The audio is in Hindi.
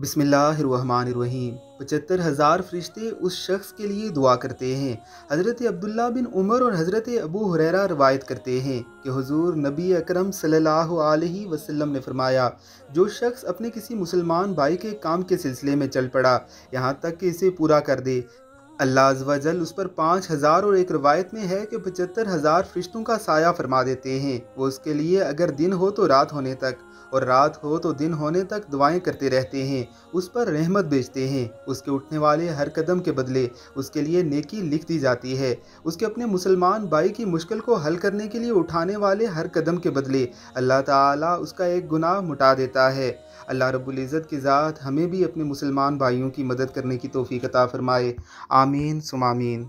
बिसमीम पचहत्तर हज़ार फरिश्ते उस शख्स के लिए दुआ करते हैं हज़रत अब्दुल्ला बिन उमर और हज़रत अबू हुररा रवायत करते हैं कि हुजूर नबी अकरम सल्लल्लाहु अलैहि वसल्लम ने फरमाया जो शख्स अपने किसी मुसलमान भाई के काम के सिलसिले में चल पड़ा यहाँ तक कि इसे पूरा कर दे अल्लाह जल उस पर पाँच हज़ार और एक रवायत में है कि पचहत्तर हज़ार फरिश्तों का साया फरमा देते हैं वो उसके लिए अगर दिन हो तो रात होने तक और रात हो तो दिन होने तक दुआएं करते रहते हैं उस पर रहमत भेजते हैं उसके उठने वाले हर कदम के बदले उसके लिए नेकी लिख दी जाती है उसके अपने मुसलमान भाई की मुश्किल को हल करने के लिए उठाने वाले हर कदम के बदले अल्लाह ताला उसका एक गुनाह मुटा देता है अल्लाह रबुल्ज़त की ज़ात हमें भी अपने मुसलमान भाइयों की मदद करने की तोफ़ी कता फ़रमाए आमीन सुमामीन